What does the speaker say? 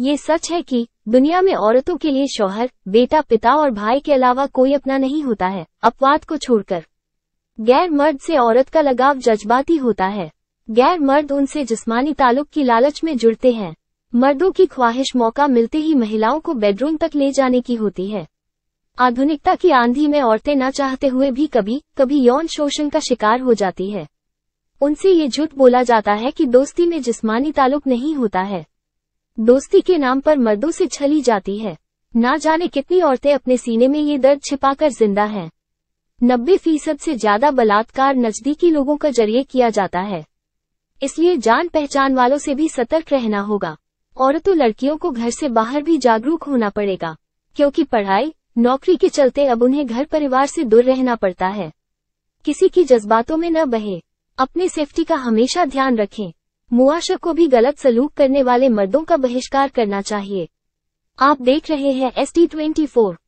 ये सच है कि दुनिया में औरतों के लिए शौहर बेटा पिता और भाई के अलावा कोई अपना नहीं होता है अपवाद को छोड़कर गैर मर्द से औरत का लगाव जज्बाती होता है गैर मर्द उनसे जिस्मानी ताल्लुक की लालच में जुड़ते हैं मर्दों की ख्वाहिश मौका मिलते ही महिलाओं को बेडरूम तक ले जाने की होती है आधुनिकता की आंधी में औरतें न चाहते हुए भी कभी कभी यौन शोषण का शिकार हो जाती है उनसे ये झूठ बोला जाता है कि दोस्ती में जिस्मानी ताल्लुक नहीं होता है दोस्ती के नाम पर मर्दों से छली जाती है ना जाने कितनी औरतें अपने सीने में ये दर्द छिपाकर जिंदा हैं। नब्बे फीसद से ज्यादा बलात्कार नजदीकी लोगों का जरिए किया जाता है इसलिए जान पहचान वालों से भी सतर्क रहना होगा औरतों लड़कियों को घर से बाहर भी जागरूक होना पड़ेगा क्योंकि पढ़ाई नौकरी के चलते अब उन्हें घर परिवार से दूर रहना पड़ता है किसी की जज्बातों में न बहे अपने सेफ्टी का हमेशा ध्यान रखें मुआशा को भी गलत सलूक करने वाले मर्दों का बहिष्कार करना चाहिए आप देख रहे हैं एस टी ट्वेंटी फोर